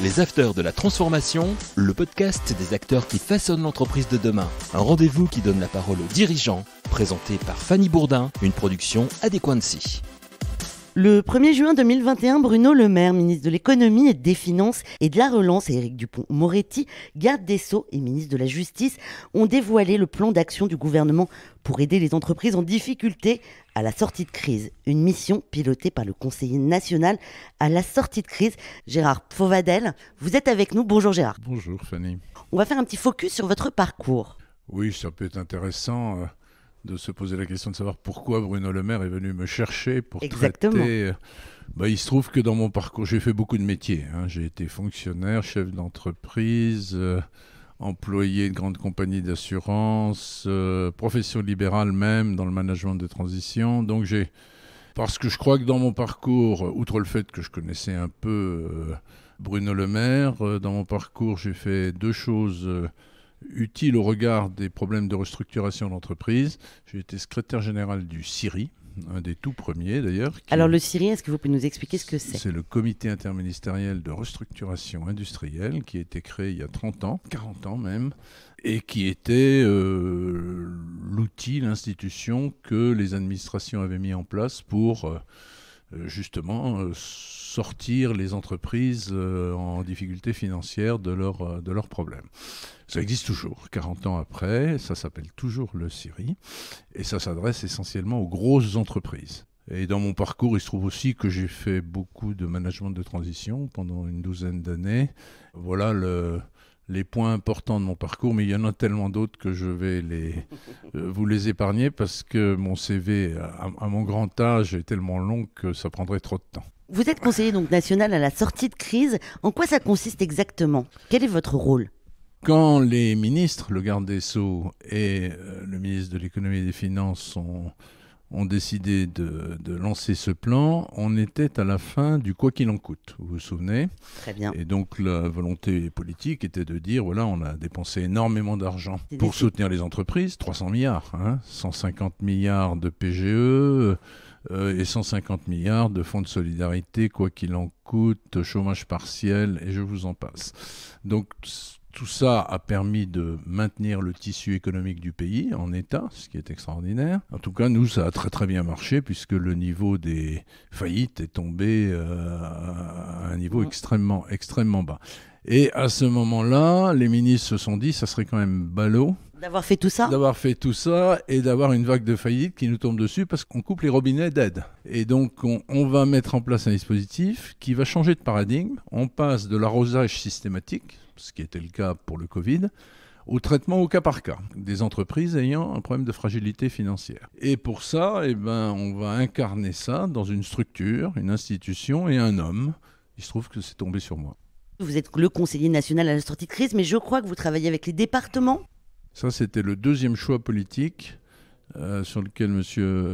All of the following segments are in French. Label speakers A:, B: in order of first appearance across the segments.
A: Les Afters de la Transformation, le podcast des acteurs qui façonnent l'entreprise de demain. Un rendez-vous qui donne la parole aux dirigeants, présenté par Fanny Bourdin, une production
B: Adéquancy. Le 1er juin 2021, Bruno Le Maire, ministre de l'économie et des finances et de la relance, et Éric Dupont-Moretti, garde des Sceaux et ministre de la justice, ont dévoilé le plan d'action du gouvernement pour aider les entreprises en difficulté à la sortie de crise. Une mission pilotée par le conseiller national à la sortie de crise, Gérard Fauvadel. Vous êtes avec nous. Bonjour Gérard.
A: Bonjour Fanny.
B: On va faire un petit focus sur votre parcours.
A: Oui, ça peut être intéressant. Euh, de se poser la question de savoir pourquoi Bruno Le Maire est venu me chercher pour Exactement. traiter. Euh, bah, il se trouve que dans mon parcours, j'ai fait beaucoup de métiers. Hein. J'ai été fonctionnaire, chef d'entreprise, euh, employé de grandes compagnies d'assurance, euh, profession libérale même dans le management des transitions. Donc j'ai, parce que je crois que dans mon parcours, outre le fait que je connaissais un peu Bruno Le Maire, dans mon parcours, j'ai fait deux choses utile au regard des problèmes de restructuration d'entreprise. J'ai été secrétaire général du CIRI, un des tout premiers d'ailleurs. Alors le CIRI, est-ce que vous pouvez nous expliquer ce que c'est C'est le comité interministériel de restructuration industrielle qui a été créé il y a 30 ans, 40 ans même, et qui était euh, l'outil, l'institution que les administrations avaient mis en place pour... Euh, euh, justement euh, sortir les entreprises euh, en difficulté financière de, leur, de leurs problèmes. Ça existe toujours, 40 ans après, ça s'appelle toujours le CIRI, et ça s'adresse essentiellement aux grosses entreprises. Et dans mon parcours, il se trouve aussi que j'ai fait beaucoup de management de transition pendant une douzaine d'années. Voilà le, les points importants de mon parcours, mais il y en a tellement d'autres que je vais les, euh, vous les épargner parce que mon CV, à, mon grand âge, est tellement long que ça prendrait trop de temps.
B: Vous êtes conseiller donc national à la sortie de crise. En quoi ça consiste exactement Quel est votre rôle
A: Quand les ministres, le garde des Sceaux et euh, le ministre de l'économie et des Finances sont ont décidé de, lancer ce plan, on était à la fin du quoi qu'il en coûte, vous vous souvenez Très bien. Et donc la volonté politique était de dire, voilà, on a dépensé énormément d'argent pour soutenir les entreprises, 300 milliards, 150 hein, milliards de PGE euh, et 150 milliards de fonds de solidarité, quoi qu'il en coûte, chômage partiel, et je vous en passe. Donc tout ça a permis de maintenir le tissu économique du pays en état, ce qui est extraordinaire. En tout cas, nous, ça a très très bien marché puisque le niveau des faillites est tombé euh, à un niveau extrêmement extrêmement bas. Et à ce moment-là, les ministres se sont dit, ça serait quand même ballot. D'avoir fait tout ça D'avoir fait tout ça et d'avoir une vague de faillites qui nous tombe dessus parce qu'on coupe les robinets d'aide. Et donc on, va mettre en place un dispositif qui va changer de paradigme. On passe de l'arrosage systématique, ce qui était le cas pour le Covid, au traitement au cas par cas des entreprises ayant un problème de fragilité financière. Et pour ça, eh ben, on va incarner ça dans une structure, une institution et un homme. Il se trouve que c'est tombé sur
B: moi. Vous êtes le conseiller national à la sortie de crise, mais je crois que vous travaillez avec les départements.
A: Ça, c'était le deuxième choix politique euh, sur lequel M.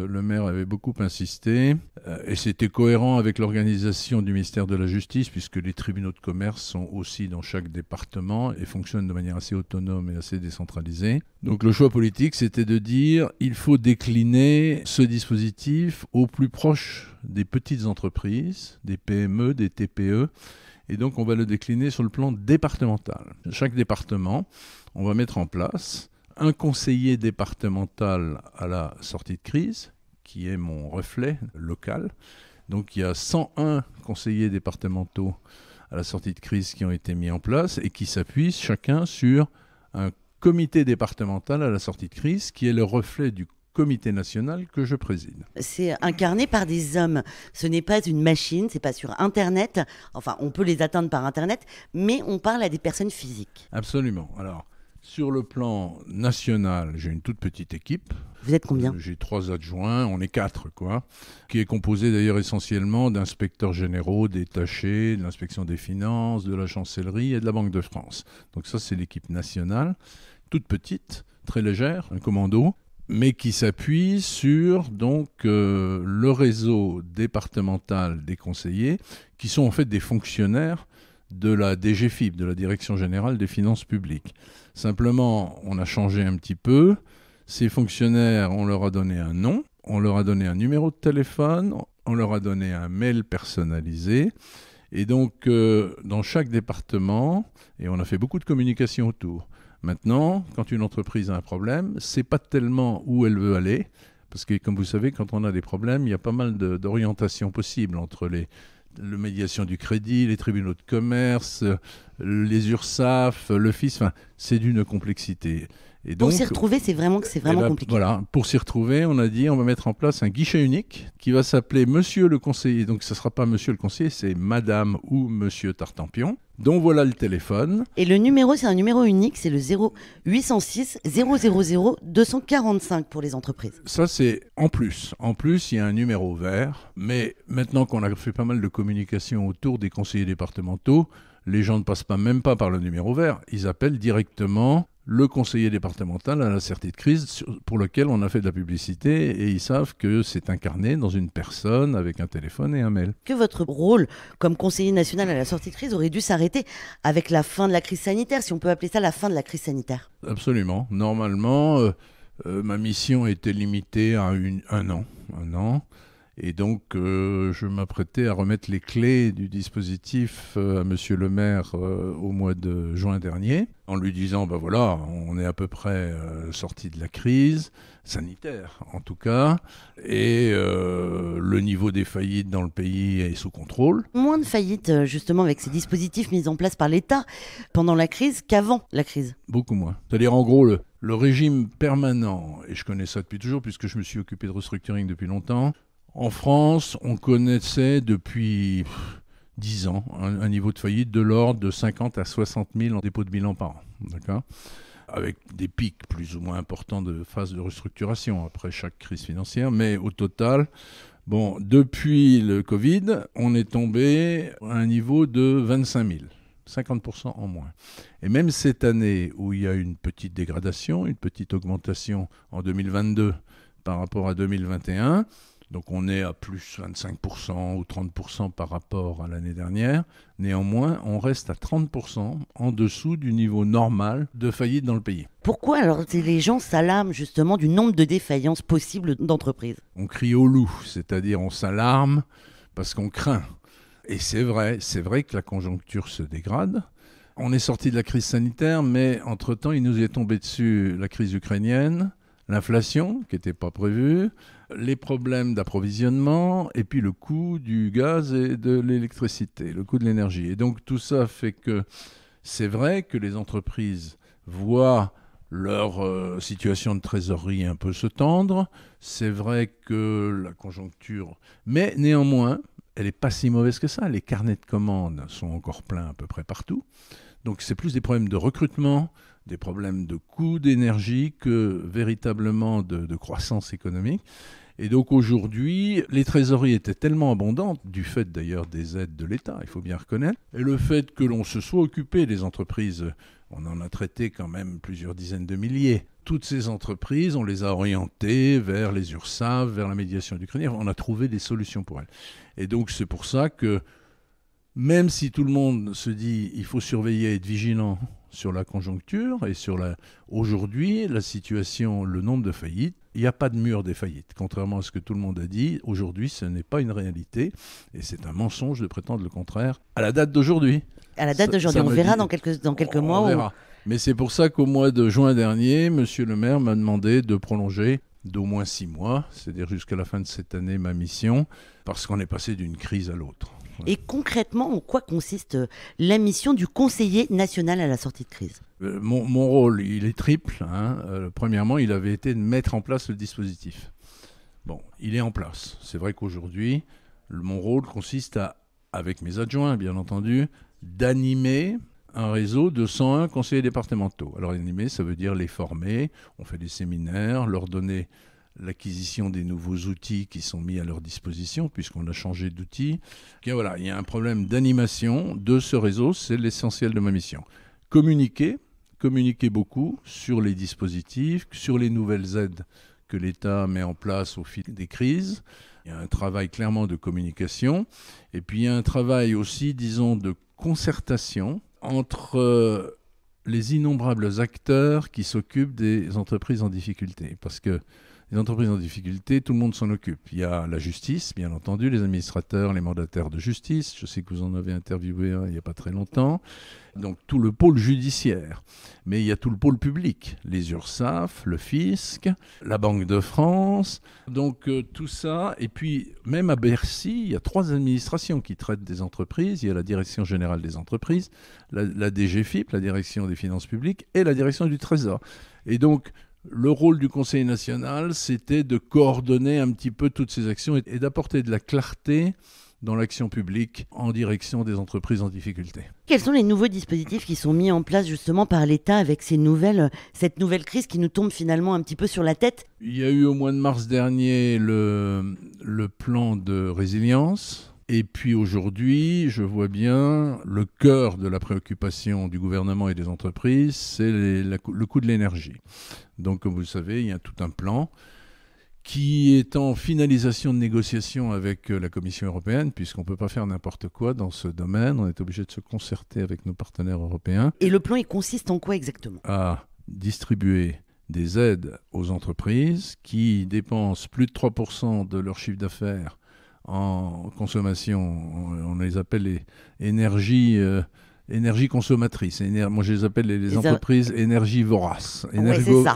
A: le maire avait beaucoup insisté, euh, et c'était cohérent avec l'organisation du ministère de la Justice, puisque les tribunaux de commerce sont aussi dans chaque département et fonctionnent de manière assez autonome et assez décentralisée. Donc le choix politique, c'était de dire, il faut décliner ce dispositif au plus proche des petites entreprises, des PME, des TPE, et donc on va le décliner sur le plan départemental. Chaque département, on va mettre en place un conseiller départemental à la sortie de crise, qui est mon reflet local. Donc il y a 101 conseillers départementaux à la sortie de crise qui ont été mis en place et qui s'appuient chacun sur un comité départemental à la sortie de crise qui est le reflet du comité national que je préside.
B: C'est incarné par des hommes. Ce n'est pas une machine, c'est pas sur Internet. Enfin, on peut les atteindre par Internet, mais on parle à des personnes physiques.
A: Absolument. Alors, sur le plan national, j'ai une toute petite équipe. Vous êtes combien euh, J'ai trois adjoints, on est quatre, quoi. Qui est composée d'ailleurs essentiellement d'inspecteurs généraux, détachés, de l'inspection des finances, de la chancellerie et de la Banque de France. Donc, ça, c'est l'équipe nationale, toute petite, très légère, un commando mais qui s'appuie sur donc euh, le réseau départemental des conseillers, qui sont en fait des fonctionnaires de la DGFIP, de la Direction générale des finances publiques. Simplement, on a changé un petit peu. Ces fonctionnaires, on leur a donné un nom, on leur a donné un numéro de téléphone, on leur a donné un mail personnalisé. Et donc, euh, dans chaque département, et on a fait beaucoup de communication autour. Maintenant, quand une entreprise a un problème, c'est pas tellement où elle veut aller, parce que comme vous savez, quand on a des problèmes, il y a pas mal d'orientations possibles entre les le médiation du crédit, les tribunaux de commerce, euh, les URSAF, euh, l'office, enfin, c'est d'une complexité. Et donc, pour s'y retrouver, c'est vraiment que c'est eh vraiment ben, compliqué. Voilà, pour s'y retrouver, on a dit on va mettre en place un guichet unique qui va s'appeler Monsieur le conseiller. Donc ce ne sera pas Monsieur le conseiller, c'est Madame ou Monsieur Tartampion. Donc voilà le téléphone.
B: Et le numéro, c'est un numéro unique, c'est le 0806 000 245 pour les entreprises.
A: Ça, c'est en plus. En plus, il y a un numéro vert. Mais maintenant qu'on a fait pas mal de communication autour des conseillers départementaux, les gens ne passent même pas par le numéro vert, ils appellent directement le conseiller départemental à la sortie de crise pour lequel on a fait de la publicité et ils savent que c'est incarné dans une personne avec un téléphone et un mail.
B: Que votre rôle comme conseiller national à la sortie de crise aurait dû s'arrêter avec la fin de la crise sanitaire, si on peut appeler ça la fin de la crise sanitaire
A: Absolument. Normalement, euh, euh, ma mission était limitée à an. Un an. Et donc, euh, je m'apprêtais à remettre les clés du dispositif euh, à Monsieur le maire euh, au mois de juin dernier, en lui disant, ben voilà, on est à peu près sorti de la crise sanitaire, en tout cas, et le niveau des faillites dans le pays est sous contrôle.
B: Moins de faillites, justement, avec ces dispositifs mis en place par l'État pendant la crise qu'avant la crise.
A: Beaucoup moins. C'est-à-dire, en gros, le, le régime permanent, et je connais ça depuis toujours puisque je me suis occupé de restructuring depuis longtemps, en France, on connaissait depuis 10 ans un, niveau de faillite de l'ordre de 50 à 60 000 en dépôt de bilan par an. D'accord avec des pics plus ou moins importants de phase de restructuration après chaque crise financière, mais au total, bon, depuis le Covid, on est tombé à un niveau de 25 000. 50% en moins. Et même cette année où il y a une petite dégradation, une petite augmentation en 2022 par rapport à 2021, donc on est à plus 25% ou 30% par rapport à l'année dernière. Néanmoins, on reste à 30% en dessous du niveau normal de faillite dans le pays.
B: Pourquoi alors les gens s'alarment justement du nombre de défaillances possibles d'entreprises On crie au loup, c'est-à-dire on s'alarme parce qu'on craint. Et c'est vrai, c'est vrai que la conjoncture
A: se dégrade. On est sorti de la crise sanitaire, mais entre-temps, il nous est tombé dessus la crise ukrainienne, l'inflation qui n'était pas prévue, les problèmes d'approvisionnement et puis le coût du gaz et de l'électricité, le coût de l'énergie. Et donc tout ça fait que c'est vrai que les entreprises voient leur euh, situation de trésorerie un peu se tendre. C'est vrai que la conjoncture... Mais néanmoins, elle n'est pas si mauvaise que ça. Les carnets de commandes sont encore pleins à peu près partout. Donc c'est plus des problèmes de recrutement, des problèmes de coûts, d'énergie que véritablement de, croissance économique. Et donc aujourd'hui, les trésoreries étaient tellement abondantes, du fait d'ailleurs des aides de l'État, il faut bien reconnaître, et le fait que l'on se soit occupé des entreprises, on en a traité quand même plusieurs dizaines de milliers. Toutes ces entreprises, on les a orientées vers les URSAF, vers la médiation du crénier, on a trouvé des solutions pour elles. Et donc c'est pour ça que même si tout le monde se dit il faut surveiller et être vigilant sur la conjoncture et sur la aujourd'hui la situation, le nombre de faillites, il n'y a pas de mur des faillites. Contrairement à ce que tout le monde a dit, aujourd'hui ce n'est pas une réalité et c'est un mensonge de prétendre le contraire à la date d'aujourd'hui.
B: À la date d'aujourd'hui, on verra dans quelques, dans quelques mois. On verra.
A: Mais c'est pour ça qu'au mois de juin dernier, Monsieur le maire m'a demandé de prolonger d'au moins six mois, c'est-à-dire jusqu'à la fin de cette année, ma
B: mission, parce qu'on est passé d'une crise à l'autre. Et concrètement, en quoi consiste euh, la mission du conseiller national à la sortie de crise euh, mon, rôle, il est triple. Hein.
A: Euh, premièrement, il avait été de mettre en place le dispositif. Bon, il est en place. C'est vrai qu'aujourd'hui, mon rôle consiste à, avec mes adjoints, bien entendu, d'animer un réseau de 101 conseillers départementaux. Alors animer, ça veut dire les former, on fait des séminaires, leur donner l'acquisition des nouveaux outils qui sont mis à leur disposition, puisqu'on a changé d'outils. Voilà, il y a un problème d'animation de ce réseau, c'est l'essentiel de ma mission. Communiquer, communiquer beaucoup sur les dispositifs, sur les nouvelles aides que l'État met en place au fil des crises. Il y a un travail clairement de communication, et puis il y a un travail aussi, disons, de concertation entre euh, les innombrables acteurs qui s'occupent des entreprises en difficulté. Parce que les entreprises en difficulté, tout le monde s'en occupe. Il y a la justice, bien entendu, les administrateurs, les mandataires de justice. Je sais que vous en avez interviewé il n'y a pas très longtemps. Donc tout le pôle judiciaire. Mais il y a tout le pôle public, les URSAF, le fisc, la Banque de France. Donc euh, tout ça. Et puis même à Bercy, il y a trois administrations qui traitent des entreprises. Il y a la Direction générale des entreprises, la, la DGFIP, la Direction des finances publiques et la Direction du Trésor. Et donc le rôle du Conseil national, c'était de coordonner un petit peu toutes ces actions et d'apporter de la clarté dans l'action publique en direction des entreprises en difficulté.
B: Quels sont les nouveaux dispositifs qui sont mis en place justement par l'État avec nouvelles, cette nouvelle crise qui nous tombe finalement un petit peu sur la tête
A: Il y a eu au mois de mars dernier le plan de résilience et puis aujourd'hui, je vois bien le cœur de la préoccupation du gouvernement et des entreprises, c'est le coût de l'énergie. Donc comme vous le savez, il y a tout un plan qui est en finalisation de négociation avec euh, la Commission européenne, puisqu'on ne peut pas faire n'importe quoi dans ce domaine, on est obligé de se concerter avec nos partenaires européens.
B: Et le plan, il consiste en quoi exactement
A: À distribuer des aides aux entreprises qui dépensent plus de 3% de leur chiffre d'affaires en consommation. On, les appelle les énergies. Euh, énergie consommatrice. moi, je les appelle les, entreprises énergie vorace, énergo,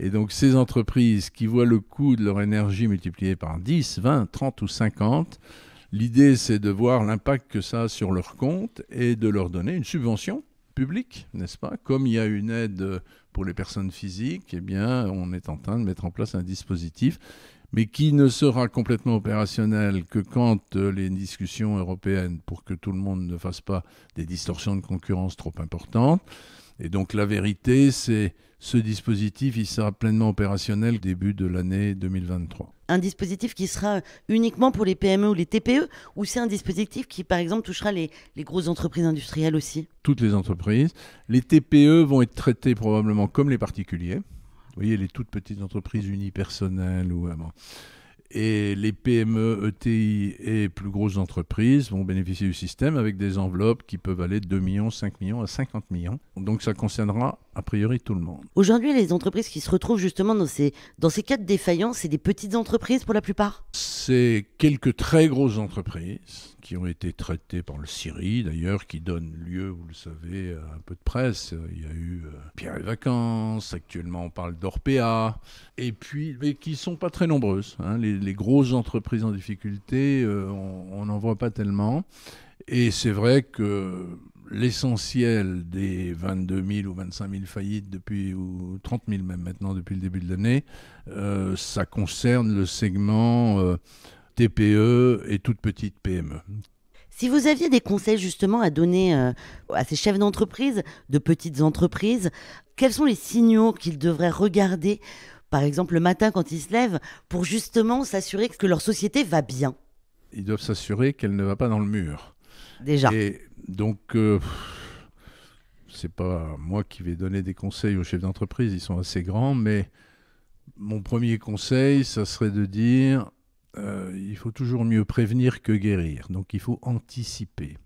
A: Et donc, ces entreprises qui voient le coût de leur énergie multiplié par 10, 20, 30 ou 50, l'idée, c'est de voir l'impact que ça a sur leur compte et de leur donner une subvention publique, n'est-ce pas Comme il y a une aide pour les personnes physiques, eh bien, on est en train de mettre en place un dispositif mais qui ne sera complètement opérationnel que quand euh, les discussions européennes, pour que tout le monde ne fasse pas des distorsions de concurrence trop importantes. Et donc la vérité, c'est ce dispositif, il sera pleinement opérationnel début de l'année 2023.
B: Un dispositif qui sera uniquement pour les PME ou les TPE, ou c'est un dispositif qui, par exemple, touchera les, les grosses entreprises industrielles aussi
A: Toutes les entreprises. Les TPE vont être traitées probablement comme les particuliers. Vous voyez, les toutes petites entreprises unipersonnelles. Ou, euh, bon et les PME, ETI et plus grosses entreprises vont bénéficier du système avec des enveloppes qui peuvent aller de 2 millions, 5 millions à 50 millions. Donc ça concernera a priori tout le monde.
B: Aujourd'hui, les entreprises qui se retrouvent justement dans ces, dans ces cas de défaillance, c'est des petites entreprises pour la plupart
A: C'est quelques très grosses entreprises qui ont été traitées par le CIRI d'ailleurs, qui donnent lieu, vous le savez, à un peu de presse. Il y a eu euh, Pierre et Vacances, actuellement on parle d'Orpea, et puis, mais qui ne sont pas très nombreuses. Hein, les, les grosses entreprises en difficulté, euh, on n'en voit pas tellement. Et c'est vrai que l'essentiel des 22 000 ou 25 000 faillites depuis, ou 30 000 même maintenant depuis le début de l'année, euh, ça concerne le segment euh, TPE et toutes petites PME.
B: Si vous aviez des conseils justement à donner à ces chefs d'entreprise, de petites entreprises, quels sont les signaux qu'ils devraient regarder par exemple le matin quand ils se lèvent, pour justement s'assurer que leur société va bien
A: Ils doivent s'assurer qu'elle ne va pas dans le mur. Déjà. Et donc, euh, c'est pas moi qui vais donner des conseils aux chefs d'entreprise, ils sont assez grands, mais mon premier conseil, ça serait de dire euh, il faut toujours mieux prévenir que guérir. Donc il faut anticiper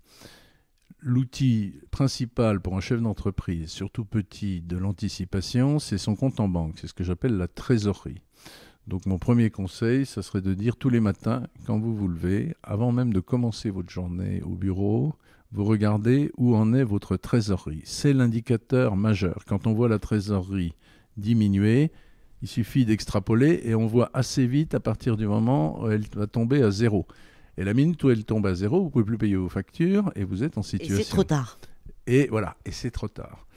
A: l'outil principal pour un chef d'entreprise, surtout petit, de l'anticipation, c'est son compte en banque. C'est ce que j'appelle la trésorerie. Donc mon premier conseil, ça serait de dire tous les matins, quand vous vous levez, avant même de commencer votre journée au bureau, vous regardez où en est votre trésorerie. C'est l'indicateur majeur. Quand on voit la trésorerie diminuer, il suffit d'extrapoler et on voit assez vite à partir du moment où elle va tomber à zéro. Et la minute où elle tombe à zéro, vous ne pouvez plus payer vos factures et vous êtes en situation. Et c'est trop tard. Et voilà, et c'est trop tard.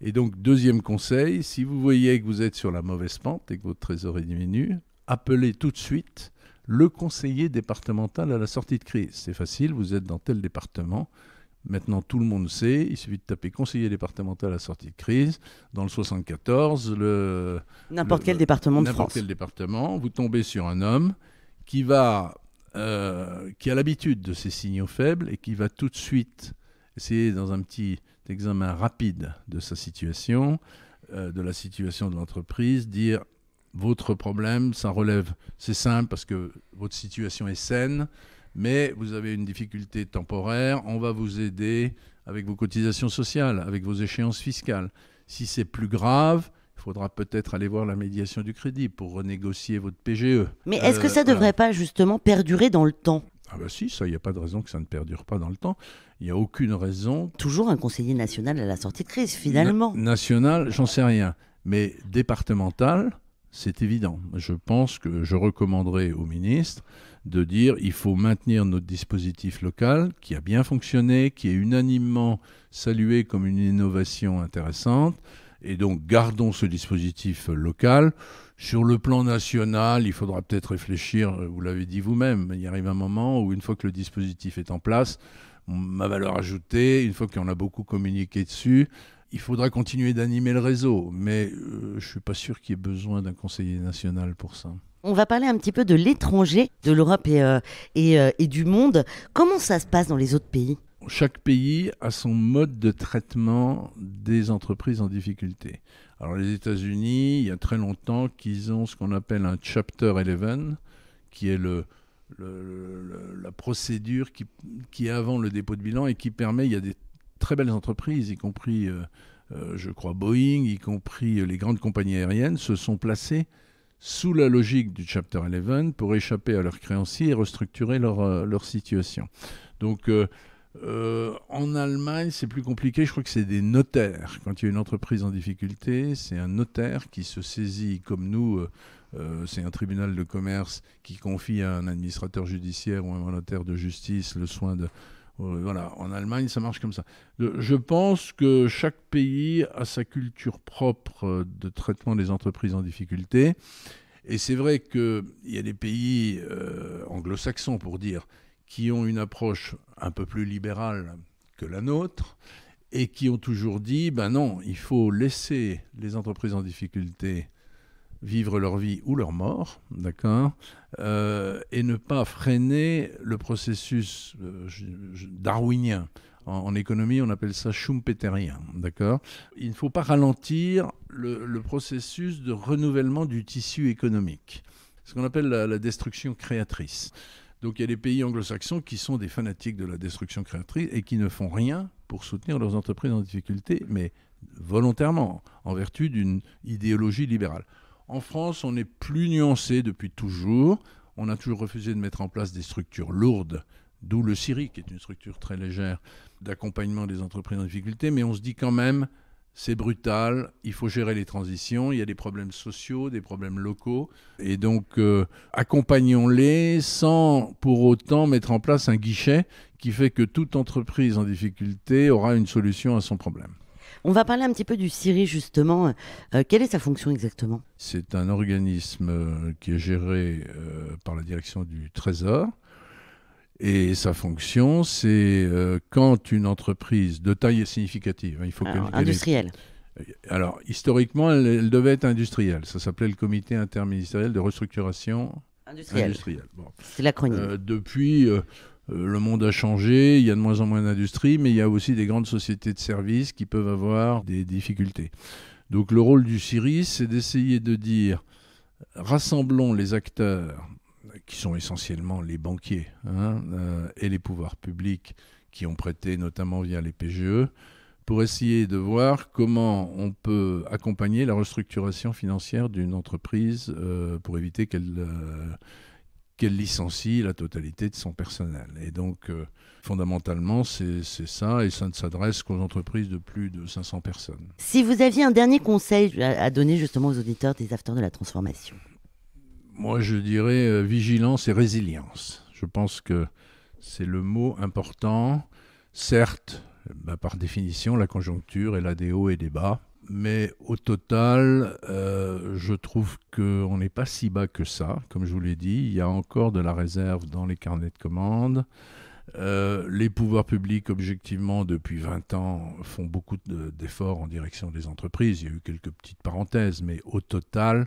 A: Et donc, deuxième conseil, si vous voyez que vous êtes sur la mauvaise pente et que votre trésorerie diminue, appelez tout de suite le conseiller départemental à la sortie de crise. C'est facile, vous êtes dans tel département. Maintenant, tout le monde sait, il suffit de taper conseiller départemental à la sortie de crise. Dans le 74, le. N'importe quel département de France. N'importe quel département, vous tombez sur un homme qui va euh, qui a l'habitude de ces signaux faibles et qui va tout de suite essayer, dans un petit examen rapide de sa situation, euh, de la situation de l'entreprise, dire votre problème, ça relève, c'est simple parce que votre situation est saine, mais vous avez une difficulté temporaire, on va vous aider avec vos cotisations sociales, avec vos échéances fiscales. Si c'est plus grave, il faudra peut-être aller voir la médiation du crédit pour renégocier votre PGE. Mais est-ce que euh, ça ne devrait
B: pas justement perdurer dans le temps ah bah si, ça, il n'y a pas de raison que ça ne perdure pas dans le temps. Il n'y a aucune raison. Toujours un conseiller national à la sortie de crise, finalement.
A: national, j'en sais rien. Mais départemental, c'est évident. Je pense que je recommanderai au ministre de dire il faut maintenir notre dispositif local qui a bien fonctionné, qui est unanimement salué comme une innovation intéressante. Et donc gardons ce dispositif local. Sur le plan national, il faudra peut-être réfléchir, euh, vous l'avez dit vous-même, il arrive un moment où une fois que le dispositif est en place, ma valeur ajoutée, une fois qu'on a beaucoup communiqué dessus, il faudra continuer d'animer le réseau, mais euh, je ne suis pas sûr qu'il y ait besoin d'un conseiller national pour ça.
B: On va parler un petit peu de l'étranger, de l'Europe et, euh, du monde. Comment ça se passe dans les autres pays chaque
A: pays a son mode de traitement des entreprises en difficulté. Alors les États-Unis, il y a très longtemps qu'ils ont ce qu'on appelle un Chapter 11, qui est le, la procédure qui, qui, est avant le dépôt de bilan et qui permet, il y a des très belles entreprises, y compris, euh, euh, je crois, Boeing, y compris euh, les grandes compagnies aériennes, se sont placées sous la logique du Chapter 11 pour échapper à leurs créanciers et restructurer leur, leur situation. Donc, euh, en Allemagne, c'est plus compliqué. Je crois que c'est des notaires. Quand il y a une entreprise en difficulté, c'est un notaire qui se saisit, comme nous, euh, euh, c'est un tribunal de commerce qui confie à un administrateur judiciaire ou à un notaire de justice le soin de. voilà, en Allemagne, ça marche comme ça. Je pense que chaque pays a sa culture propre de traitement des entreprises en difficulté. Et c'est vrai qu'il y a des pays anglo-saxons, pour dire, qui ont une approche un peu plus libérale que la nôtre et qui ont toujours dit, ben non, il faut laisser les entreprises en difficulté vivre leur vie ou leur mort, d'accord, euh, et ne pas freiner le processus euh, darwinien. En, économie, on appelle ça schumpeterien, d'accord. Il ne faut pas ralentir le, processus de renouvellement du tissu économique, ce qu'on appelle la destruction créatrice. Donc il y a des pays anglo-saxons qui sont des fanatiques de la destruction créatrice et qui ne font rien pour soutenir leurs entreprises en difficulté, mais volontairement, en vertu d'une idéologie libérale. En France, on est plus nuancé depuis toujours. On a toujours refusé de mettre en place des structures lourdes, d'où le CIRI, qui est une structure très légère d'accompagnement des entreprises en difficulté, mais on se dit quand même, c'est brutal, il faut gérer les transitions, il y a des problèmes sociaux, des problèmes locaux, et donc euh, accompagnons-les sans pour autant mettre en place un guichet qui fait que toute entreprise en difficulté aura une solution à son problème.
B: On va parler un petit peu du CIRI justement. Euh, quelle est sa fonction exactement
A: C'est un organisme euh, qui est géré par la direction du Trésor, et sa fonction, c'est euh, quand une entreprise de taille significative, hein, il faut ah, Alors, industrielle. Alors, historiquement, elle, devait être industrielle. Ça s'appelait le Comité interministériel de restructuration industrielle. C'est la chronique. Euh, depuis, euh, le monde a changé, il y a de moins en moins d'industrie, mais il y a aussi des grandes sociétés de services qui peuvent avoir des difficultés. Donc, le rôle du CIRIS, c'est d'essayer de dire rassemblons les acteurs qui sont essentiellement les banquiers hein, euh, et les pouvoirs publics qui ont prêté notamment via les PGE, pour essayer de voir comment on peut accompagner la restructuration financière d'une entreprise euh, pour éviter euh, qu'elle licencie la totalité de son personnel. Et donc, fondamentalement, c'est ça, et ça ne s'adresse qu'aux entreprises de plus de 500 personnes.
B: Si vous aviez un dernier conseil à donner justement aux auditeurs des acteurs de la Transformation
A: moi, je dirais euh, vigilance et résilience. Je pense que c'est le mot important. Certes, bah, par définition, la conjoncture, elle a des hauts et des bas. Mais au total, euh, je trouve qu'on n'est pas si bas que ça. Comme je vous l'ai dit, il y a encore de la réserve dans les carnets de commandes. Euh, les pouvoirs publics, objectivement, depuis 20 ans, font beaucoup d'efforts en direction des entreprises. Il y a eu quelques petites parenthèses, mais au total,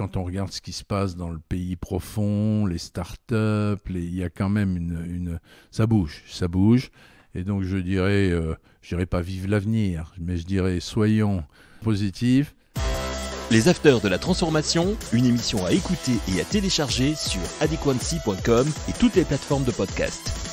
A: quand on regarde ce qui se passe dans le pays profond, les startups, il y a quand même une, ça bouge, ça bouge. Et donc je dirais, euh, je dirais pas vive l'avenir, mais je dirais soyons positifs. Les Afters de la Transformation, une émission à écouter et à télécharger sur
B: adequancy.com et toutes les plateformes de podcast.